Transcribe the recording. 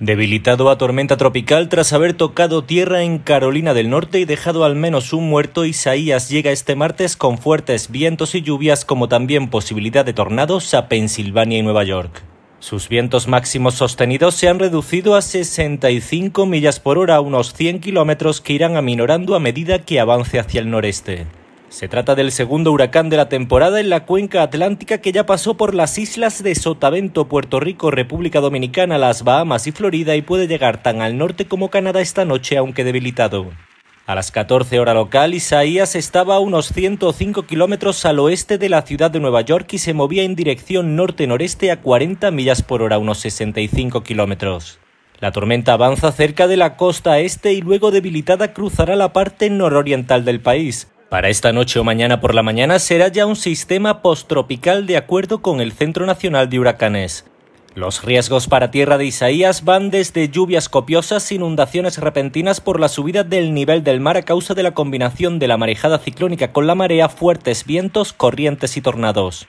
Debilitado a tormenta tropical tras haber tocado tierra en Carolina del Norte y dejado al menos un muerto, Isaías llega este martes con fuertes vientos y lluvias como también posibilidad de tornados a Pensilvania y Nueva York. Sus vientos máximos sostenidos se han reducido a 65 millas por hora, unos 100 kilómetros que irán aminorando a medida que avance hacia el noreste. Se trata del segundo huracán de la temporada en la cuenca atlántica que ya pasó por las islas de Sotavento, Puerto Rico, República Dominicana, las Bahamas y Florida y puede llegar tan al norte como Canadá esta noche, aunque debilitado. A las 14 horas local, Isaías estaba a unos 105 kilómetros al oeste de la ciudad de Nueva York y se movía en dirección norte-noreste a 40 millas por hora, unos 65 kilómetros. La tormenta avanza cerca de la costa este y luego debilitada cruzará la parte nororiental del país. Para esta noche o mañana por la mañana será ya un sistema post-tropical de acuerdo con el Centro Nacional de Huracanes. Los riesgos para tierra de Isaías van desde lluvias copiosas, inundaciones repentinas por la subida del nivel del mar a causa de la combinación de la marejada ciclónica con la marea, fuertes vientos, corrientes y tornados.